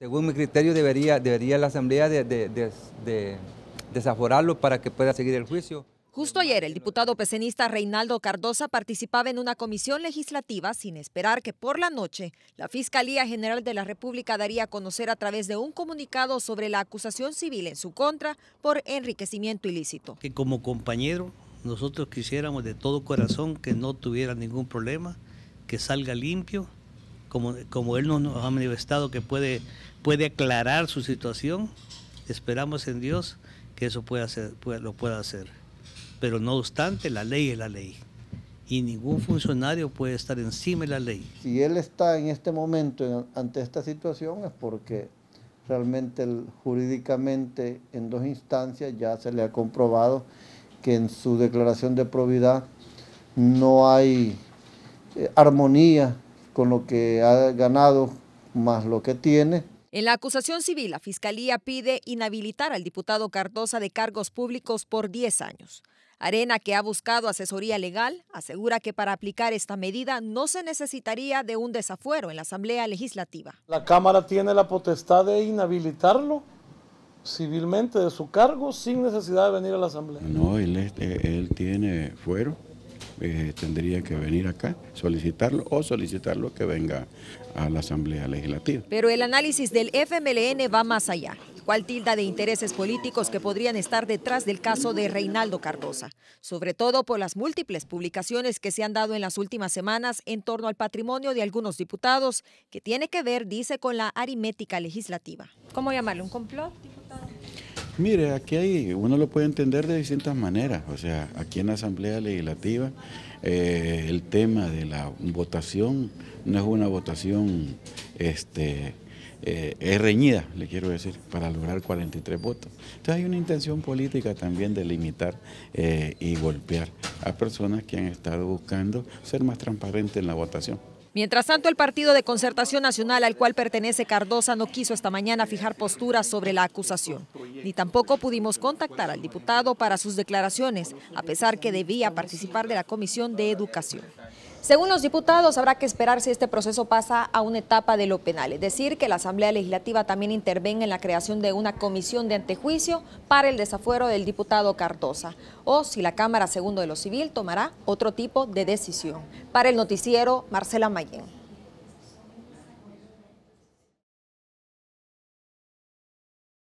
Según mi criterio, debería, debería la Asamblea de, desaforarlo para que pueda seguir el juicio. Justo ayer, el diputado pesenista Reinaldo Cardosa participaba en una comisión legislativa sin esperar que por la noche la Fiscalía General de la República daría a conocer a través de un comunicado sobre la acusación civil en su contra por enriquecimiento ilícito. Que como compañero nosotros quisiéramos de todo corazón que no tuviera ningún problema, que salga limpio como, Él nos, ha manifestado que puede, puede aclarar su situación, esperamos en Dios que eso pueda hacer, lo pueda hacer. Pero no obstante, la ley es la ley. Y ningún funcionario puede estar encima de la ley. Si Él está en este momento ante esta situación es porque realmente jurídicamente en dos instancias ya se le ha comprobado que en su declaración de probidad no hay eh, armonía con lo que ha ganado más lo que tiene. En la acusación civil, la Fiscalía pide inhabilitar al diputado Cardosa de cargos públicos por 10 años. Arena, que ha buscado asesoría legal, asegura que para aplicar esta medida no se necesitaría de un desafuero en la Asamblea Legislativa. La Cámara tiene la potestad de inhabilitarlo civilmente de su cargo sin necesidad de venir a la Asamblea. No, él, eh, él tiene fuero. Eh, tendría que venir acá, solicitarlo o solicitarlo que venga a la Asamblea Legislativa. Pero el análisis del FMLN va más allá, ¿Cuál tilda de intereses políticos que podrían estar detrás del caso de Reinaldo Cardosa, sobre todo por las múltiples publicaciones que se han dado en las últimas semanas en torno al patrimonio de algunos diputados, que tiene que ver, dice, con la aritmética legislativa. ¿Cómo llamarlo? ¿Un complot? Mire, aquí hay, uno lo puede entender de distintas maneras. O sea, aquí en la Asamblea Legislativa eh, el tema de la votación no es una votación este, eh, reñida, le quiero decir, para lograr 43 votos. Entonces hay una intención política también de limitar eh, y golpear a personas que han estado buscando ser más transparentes en la votación. Mientras tanto, el Partido de Concertación Nacional al cual pertenece Cardosa no quiso esta mañana fijar posturas sobre la acusación ni tampoco pudimos contactar al diputado para sus declaraciones, a pesar que debía participar de la Comisión de Educación. Según los diputados, habrá que esperar si este proceso pasa a una etapa de lo penal, es decir, que la Asamblea Legislativa también intervenga en la creación de una comisión de antejuicio para el desafuero del diputado Cardosa, o si la Cámara Segundo de lo Civil tomará otro tipo de decisión. Para el noticiero, Marcela Mayen.